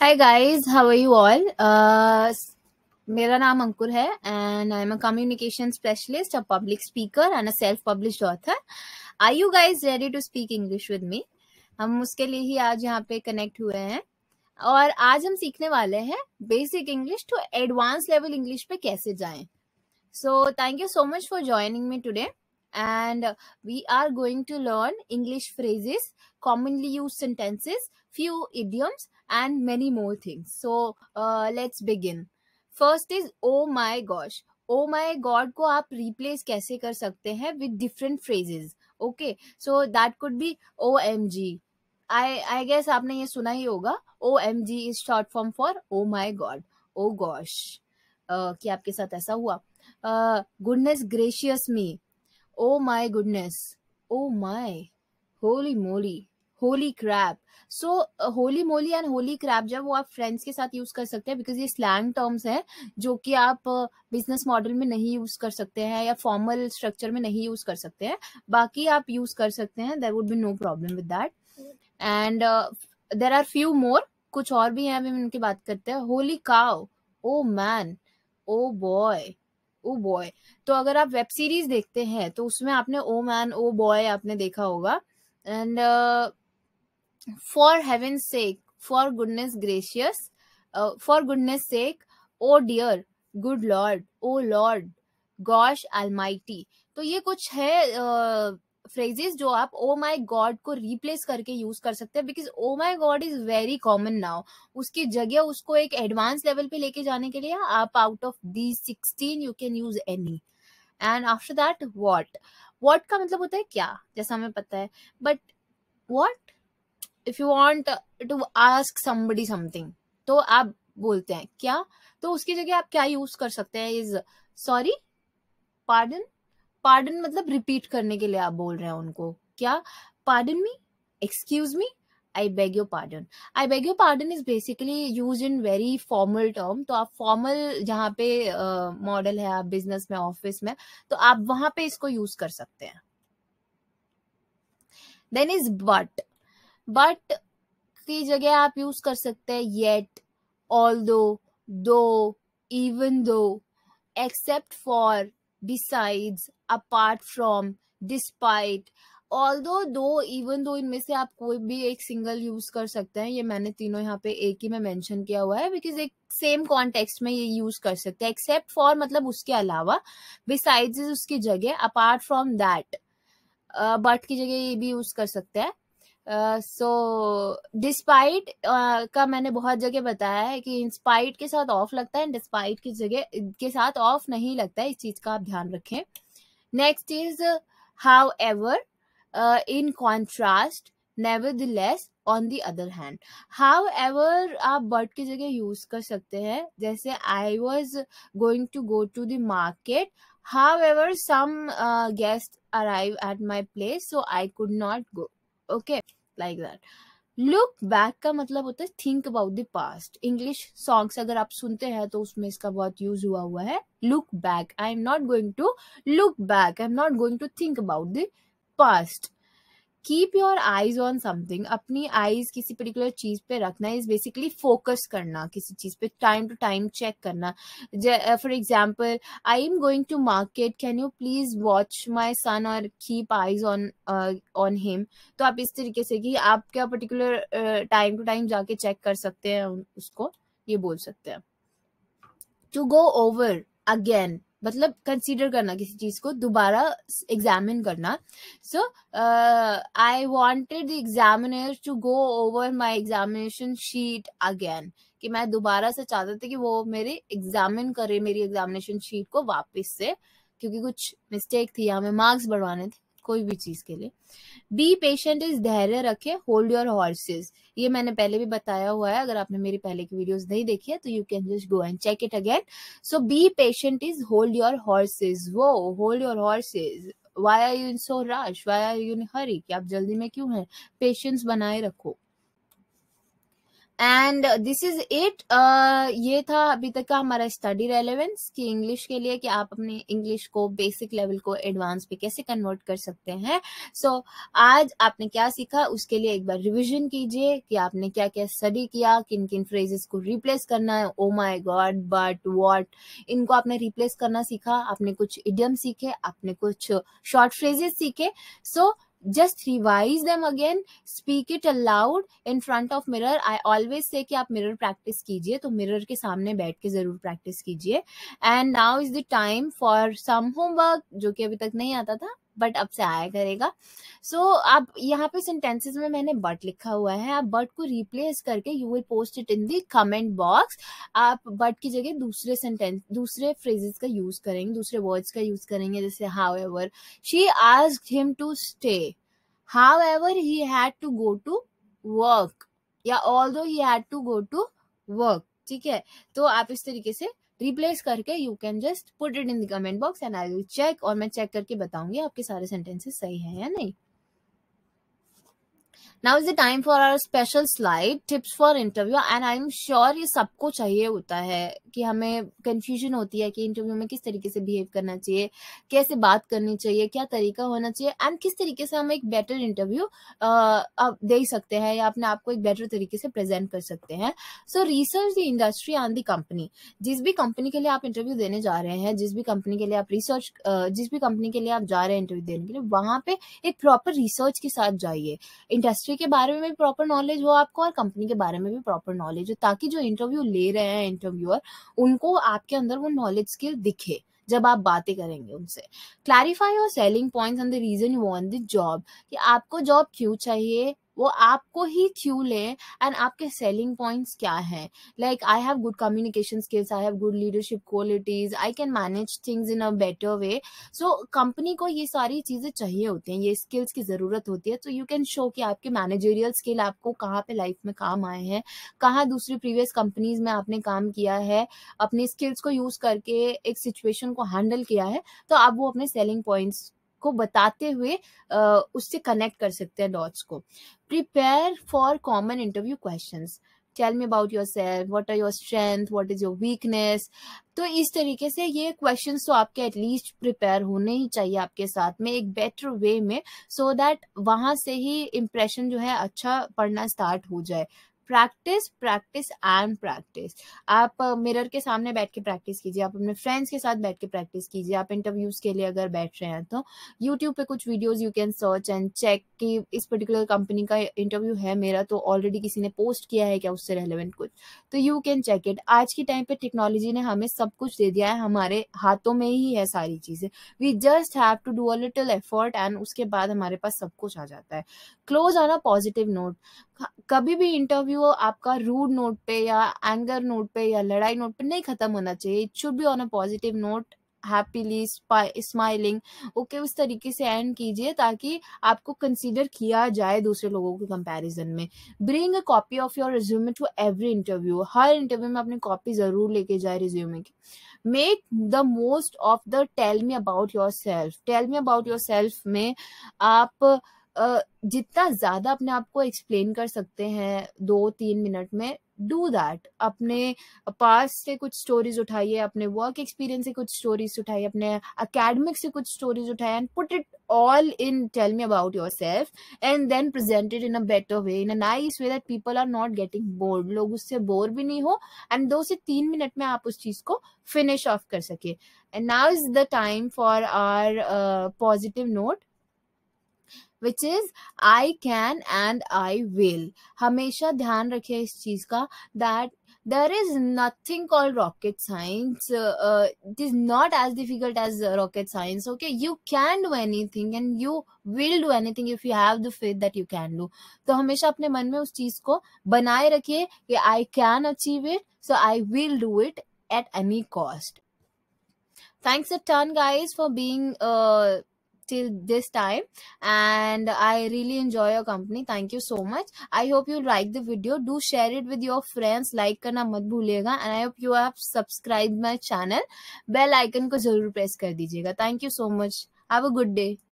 Hi guys how are you all मेरा नाम अंकुर है and I am a communication specialist a public speaker and a self published author are you guys ready to speak English with me हम उसके लिए ही आज यहाँ पे connect हुए हैं और आज हम सीखने वाले हैं basic English to advance level English पे कैसे जाएं so thank you so much for joining me today and we are going to learn English phrases commonly use sentences few idioms and many more things. So uh, let's begin. First is oh my gosh. Oh my God को आप replace कैसे कर सकते हैं with different phrases okay so that could be O M G I I guess आपने ये सुना ही होगा O M G is short form for oh my God oh gosh कि आपके साथ ऐसा हुआ goodness gracious me oh my goodness oh my holy moly holy crap so holy moly and holy crap जब वो आप फ्रेंड्स के साथ यूज कर सकते हैं बिकॉज ये स्लैंग टर्म्स है जो कि आप बिजनेस मॉडल में नहीं यूज कर सकते हैं या फॉर्मल स्ट्रक्चर में नहीं यूज कर सकते हैं बाकी आप यूज कर सकते हैं there would be no problem with that and there are few more कुछ और भी हैं हम उनकी बात करते हैं holy cow oh man oh boy oh boy तो अगर आप वेब सीरीज देखते हैं तो उसमें आपने ओ मैन ओ बॉय आपने देखा होगा and uh, for heaven's sake, for goodness gracious, uh, for goodness sake, oh dear, good lord, oh lord, gosh almighty. तो ये कुछ है फ्रेजेस जो आप ओ माय गॉड को रिप्लेस करके यूज कर सकते हैं because oh my God is very common now उसकी जगह उसको एक एडवांस लेवल पे लेके जाने के लिए आप out of the sixteen you can use any and after that what what का मतलब होता है क्या जैसा हमें पता है but what if you want to ask somebody something तो आप बोलते हैं क्या तो उसकी जगह आप क्या यूज कर सकते हैं इज सॉरी पार्डन पार्डन मतलब रिपीट करने के लिए आप बोल रहे हैं उनको क्या pardon me excuse me I beg your pardon I beg your pardon is basically use in very formal term तो आप फॉर्मल जहाँ पे मॉडल uh, है आप बिजनेस में ऑफिस में तो आप वहां पे इसको यूज कर सकते हैं देन इज बट बट की जगह आप यूज कर सकते हैं yet all though though even though except for decide apart from despite all though though even दो इनमें से आप कोई भी एक सिंगल यूज कर सकते हैं ये मैंने तीनों यहाँ पे एक ही में मेंशन किया हुआ है बिकॉज एक सेम कॉन्टेक्स्ट में ये यूज कर सकते हैं एक्सेप्ट फॉर मतलब उसके अलावा बिसाइड्स उसकी जगह अपार्ट फ्रॉम दैट बट की जगह ये भी यूज कर सकते हैं सो डिस्पाइट का मैंने बहुत जगह बताया है कि इंस्पाइट के साथ ऑफ लगता है डिस्पाइट की जगह के साथ ऑफ नहीं लगता है इस चीज का आप ध्यान रखें next is however in contrast nevertheless on the other hand however आप बर्ड की जगह यूज कर सकते हैं जैसे I was going to go to the market however some guest arrive at my place so I could not go okay like that look back का मतलब होता है think about the past English songs अगर आप सुनते हैं तो उसमें इसका बहुत यूज हुआ हुआ है look back I am not going to look back I am not going to think about the past keep your eyes on something अपनी आईज किसी पर्टिकुलर चीज पे रखना इज बेसिकली फोकस करना किसी चीज पे टाइम टू टाइम चेक करना for example I am going to market can you please watch my son और keep eyes on on him तो आप इस तरीके से कि आप क्या पर्टिकुलर टाइम टू टाइम जाके चेक कर सकते हैं उसको ये बोल सकते हैं टू गो ओवर अगेन मतलब कंसीडर करना किसी चीज को दोबारा एग्जामिन करना so I wanted the examiner to go over my examination sheet again कि मैं दोबारा से चाहता था कि वो मेरे एग्जामिन करे मेरी एग्जामिनेशन शीट को वापस से क्योंकि कुछ मिस्टेक थी हमें मार्क्स बढ़वाने थे कोई भी चीज के लिए बी पेशेंट इज धैर्य रखे होल्ड योर हॉर्सेज ये मैंने पहले भी बताया हुआ है अगर आपने मेरी पहले की वीडियोस नहीं देखी है तो you can just go and check it again so be patient is hold your horses वो hold your horses why are you in so rush why are you in hurry कि आप जल्दी में क्यों है पेशेंस बनाए रखो एंड दिस इज इट ये था अभी तक का हमारा स्टडी रेलेवेंस की इंग्लिश के लिए कि आप अपने इंग्लिश को बेसिक लेवल को एडवांस पे कैसे कन्वर्ट कर सकते हैं सो so, आज आपने क्या सीखा उसके लिए एक बार रिविजन कीजिए कि आपने क्या क्या स्टडी किया किन किन फ्रेजेस को रिप्लेस करना है oh my God but what इनको आपने रिप्लेस करना सीखा आपने कुछ इडियम सीखे आपने कुछ शॉर्ट फ्रेजेस सीखे so so, just revise them again speak it aloud in front of mirror I always say कि आप मिरर प्रैक्टिस कीजिए तो मिरर के सामने बैठ के जरूर प्रैक्टिस कीजिए and now is the time for some homework जो कि अभी तक नहीं आता था बट अब से आया करेगा सो so, आप यहाँ पे सेंटेंसेज में मैंने बट लिखा हुआ है आप बट को रिप्लेस करके you will post it in the comment box आप बट की जगह दूसरे सेंटेंस दूसरे फ्रेजेस का यूज करेंगे दूसरे वर्ड्स का यूज करेंगे जैसे however she ask him to stay however he had to go to work या although he had to go to work ठीक है तो आप इस तरीके से रिप्लेस करके you can just put it in the comment box and I will check और मैं चेक करके बताऊंगी आपके सारे सेंटेंसेस सही है या नहीं now is the time for our special slide tips for interview and I am sure ये सबको चाहिए होता है कि हमें कंफ्यूजन होती है कि इंटरव्यू में किस तरीके से बिहेव करना चाहिए कैसे बात करनी चाहिए क्या तरीका होना चाहिए एंड किस तरीके से हम एक बेटर इंटरव्यू दे सकते हैं या अपने आप को एक बेटर तरीके से प्रेजेंट कर सकते हैं so research the industry and the company जिस भी कंपनी के लिए आप इंटरव्यू देने जा रहे हैं जिस भी कंपनी के लिए आप रिसर्च जिस भी कंपनी के लिए आप जा रहे हैं इंटरव्यू देने के लिए वहां पे एक प्रॉपर रिसर्च के साथ जाइए इंडस्ट्री इंडस्ट्री के बारे में भी प्रॉपर नॉलेज हो आपको और कंपनी के बारे में भी प्रॉपर नॉलेज हो ताकि जो इंटरव्यू ले रहे हैं इंटरव्यूअर उनको आपके अंदर वो नॉलेज स्किल दिखे जब आप बातें करेंगे उनसे क्लैरिफाई और selling points and the reason you want the job कि आपको जॉब क्यों चाहिए वो आपको ही क्यों लें एंड आपके सेलिंग पॉइंट्स क्या हैं like I have good communication skills I have good leadership qualities I can manage things in a better way so company को ये सारी चीज़ें चाहिए होती हैं ये स्किल्स की ज़रूरत होती है तो यू कैन शो कि आपके मैनेजेरियल स्किल आपको कहाँ पे लाइफ में काम आए हैं कहाँ दूसरी प्रीवियस कंपनीज में आपने काम किया है अपने स्किल्स को यूज़ करके एक सिचुएशन को हैंडल किया है तो आप वो अपने सेलिंग पॉइंट्स को बताते हुए उससे कनेक्ट कर सकते हैं डॉट्स को prepare for common interview question tell me about yourself what are your strength what is your weakness तो इस तरीके से ये क्वेश्चन तो आपके एटलीस्ट प्रिपेयर होने ही चाहिए आपके साथ में एक बेटर वे में सो so दैट वहां से ही इम्प्रेशन जो है अच्छा पढ़ना स्टार्ट हो जाए प्रैक्टिस प्रैक्टिस एंड प्रैक्टिस आप मिरर uh, के सामने बैठ के प्रैक्टिस कीजिए आप अपने फ्रेंड्स के साथ बैठ के प्रैक्टिस कीजिए आप इंटरव्यूज के लिए अगर बैठ रहे हैं तो यूट्यूब पे कुछ videos you can search and check कि इस पर्टिकुलर कंपनी का इंटरव्यू है मेरा तो ऑलरेडी किसी ने पोस्ट किया है क्या उससे रेलिवेंट कुछ तो यू कैन चेक इट आज के टाइम पे टेक्नोलॉजी ने हमें सब कुछ दे दिया है हमारे हाथों में ही है सारी चीजें we just have to do a little effort and उसके बाद हमारे पास सब कुछ आ जाता है close on a positive note कभी भी इंटरव्यू आपका रूड नोट पे या एंगर नोट पे या लड़ाई नोट पे नहीं खत्म होना चाहिए it should be on a positive note happily smiling okay उस तरीके से एंड कीजिए ताकि आपको कंसिडर किया जाए दूसरे लोगों के कंपेरिजन में bring a copy of your resume to every interview हर इंटरव्यू में अपनी कॉपी जरूर लेके जाए रिज्यूमे की make the most of the tell me about yourself tell me about yourself में आप जितना ज़्यादा अपने आप को एक्सप्लेन कर सकते हैं दो तीन मिनट में डू दैट अपने पास से कुछ स्टोरीज उठाइए अपने वर्क एक्सपीरियंस से कुछ स्टोरीज उठाइए अपने अकेडमिक से कुछ स्टोरीज उठाइए and put it all in tell me about yourself and then present in a better way in a nice way that people are not getting bored लोग उससे bore भी नहीं हो एंड दो से तीन मिनट में आप उस चीज को फिनिश ऑफ कर सके and now is the time for our positive note which is I can and I will हमेशा ध्यान रखें इस चीज का that there is nothing called rocket science uh, uh, it is not as difficult as rocket science okay you can do anything and you will do anything if you have the faith that you can do तो हमेशा अपने मन में उस चीज को बनाए रखिए कि I can achieve it so I will do it at any cost thanks a ton guys for till this time and i really enjoy your company thank you so much i hope you like the video do share it with your friends like karna mat bhulega and i hope you have subscribed my channel bell icon ko zarur press kar dijiyega thank you so much have a good day